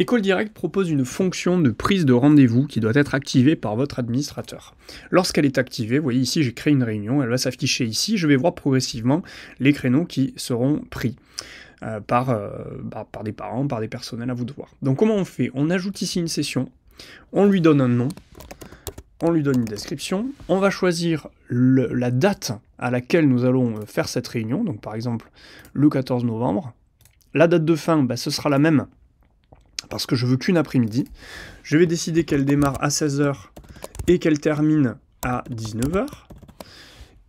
École Direct propose une fonction de prise de rendez-vous qui doit être activée par votre administrateur. Lorsqu'elle est activée, vous voyez ici, j'ai créé une réunion, elle va s'afficher ici, je vais voir progressivement les créneaux qui seront pris. Euh, par, euh, bah, par des parents, par des personnels à vous de voir. Donc comment on fait On ajoute ici une session, on lui donne un nom, on lui donne une description, on va choisir la date à laquelle nous allons euh, faire cette réunion, donc par exemple le 14 novembre. La date de fin, bah, ce sera la même parce que je veux qu'une après-midi. Je vais décider qu'elle démarre à 16h et qu'elle termine à 19h.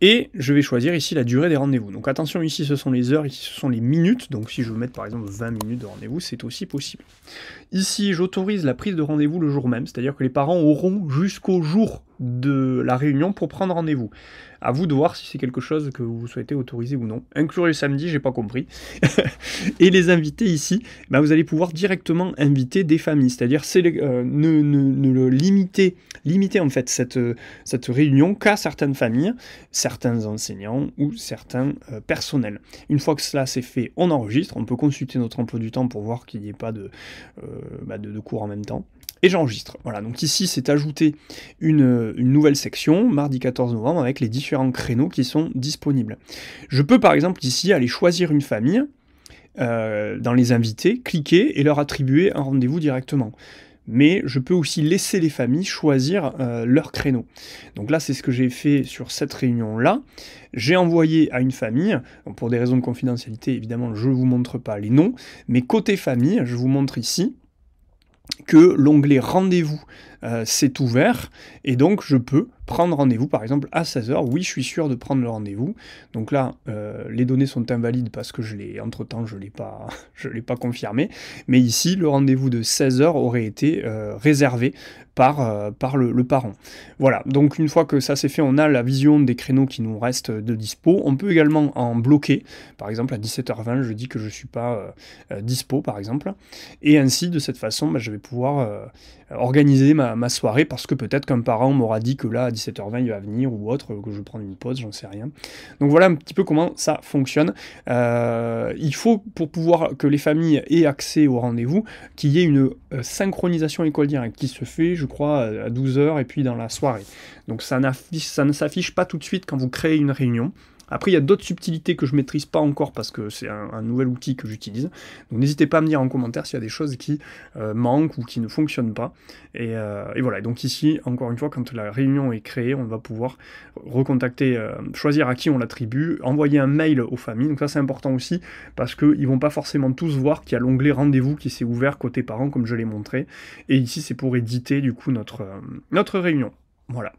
Et je vais choisir ici la durée des rendez-vous. Donc attention, ici ce sont les heures, ici ce sont les minutes. Donc si je veux mettre par exemple 20 minutes de rendez-vous, c'est aussi possible. Ici, j'autorise la prise de rendez-vous le jour même, c'est-à-dire que les parents auront jusqu'au jour de la réunion pour prendre rendez-vous. À vous de voir si c'est quelque chose que vous souhaitez autoriser ou non. Inclure le samedi, j'ai pas compris. et les invités ici, bah, vous allez pouvoir directement inviter des familles, c'est-à-dire euh, ne, le limiter, en fait cette, réunion qu'à certaines familles, certains enseignants ou certains euh, personnels. Une fois que cela c'est fait, on enregistre, on peut consulter notre emploi du temps pour voir qu'il n'y ait pas de euh, bah, cours en même temps et j'enregistre. Voilà, donc ici c'est ajouté une, nouvelle section, mardi 14 novembre, avec les différents créneaux qui sont disponibles. Je peux par exemple ici aller choisir une famille euh, dans les invités, cliquer et leur attribuer un rendez-vous directement. Mais je peux aussi laisser les familles choisir leurs leur créneau. Donc là, c'est ce que j'ai fait sur cette réunion-là. J'ai envoyé à une famille, pour des raisons de confidentialité, évidemment, je ne vous montre pas les noms, mais côté famille, je vous montre ici, que l'onglet rendez-vous euh, c'est ouvert, et donc je peux prendre rendez-vous par exemple à 16h. Oui, je suis sûr de prendre le rendez-vous. Donc là, euh, les données sont invalides parce que je l'ai, entre-temps, je l'ai, pas, pas confirmé. Mais ici, le rendez-vous de 16h aurait été euh, réservé par, par le, parent. Voilà, donc une fois que ça c'est fait, on a la vision des créneaux qui nous restent de dispo. On peut également en bloquer. Par exemple, à 17h20, je dis que je ne suis pas dispo, par exemple. Et ainsi, de cette façon, bah, je vais pouvoir organiser ma, ma, soirée parce que peut-être qu'un parent m'aura dit que là à 17h20 il va venir ou autre, que je vais prendre une pause, j'en sais rien. Donc voilà un petit peu comment ça fonctionne. Euh, il faut pour pouvoir que les familles aient accès au rendez-vous qu'il y ait une euh, synchronisation école directe qui se fait je crois à 12h et puis dans la soirée. Donc ça, ça ne s'affiche pas tout de suite quand vous créez une réunion. Après, il y a d'autres subtilités que je maîtrise pas encore parce que c'est un, nouvel outil que j'utilise. Donc n'hésitez pas à me dire en commentaire s'il y a des choses qui euh, manquent ou qui ne fonctionnent pas. Euh, et, voilà, donc ici, encore une fois, quand la réunion est créée, on va pouvoir recontacter, euh, choisir à qui on l'attribue, envoyer un mail aux familles. Donc ça c'est important aussi parce qu'ils vont pas forcément tous voir qu'il y a l'onglet rendez-vous qui s'est ouvert côté parents comme je l'ai montré. Et ici c'est pour éditer du coup notre, notre réunion. Voilà.